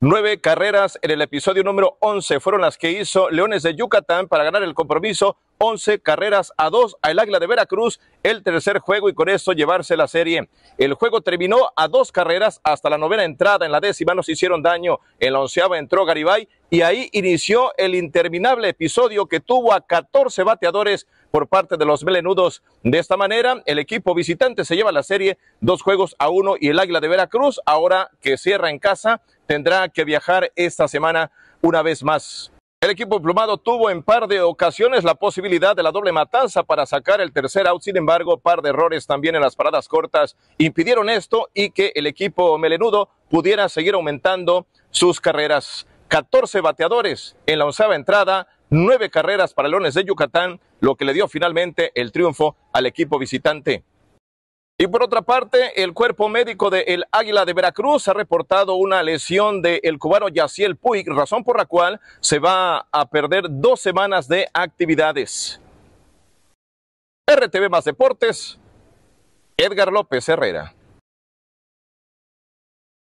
Nueve carreras en el episodio número 11 fueron las que hizo Leones de Yucatán para ganar el compromiso 11 carreras a 2 al Águila de Veracruz el tercer juego y con eso llevarse la serie. El juego terminó a dos carreras hasta la novena entrada. En la décima nos hicieron daño. En la onceava entró Garibay y ahí inició el interminable episodio que tuvo a 14 bateadores por parte de los melenudos. De esta manera, el equipo visitante se lleva la serie dos juegos a uno y el Águila de Veracruz, ahora que cierra en casa, tendrá que viajar esta semana una vez más. El equipo plumado tuvo en par de ocasiones la posibilidad de la doble matanza para sacar el tercer out, sin embargo, par de errores también en las paradas cortas impidieron esto y que el equipo melenudo pudiera seguir aumentando sus carreras. 14 bateadores en la onceava entrada, nueve carreras para Leones de Yucatán, lo que le dio finalmente el triunfo al equipo visitante. Y por otra parte, el cuerpo médico del El Águila de Veracruz ha reportado una lesión del el cubano Yaciel Puig, razón por la cual se va a perder dos semanas de actividades. RTV Más Deportes, Edgar López Herrera.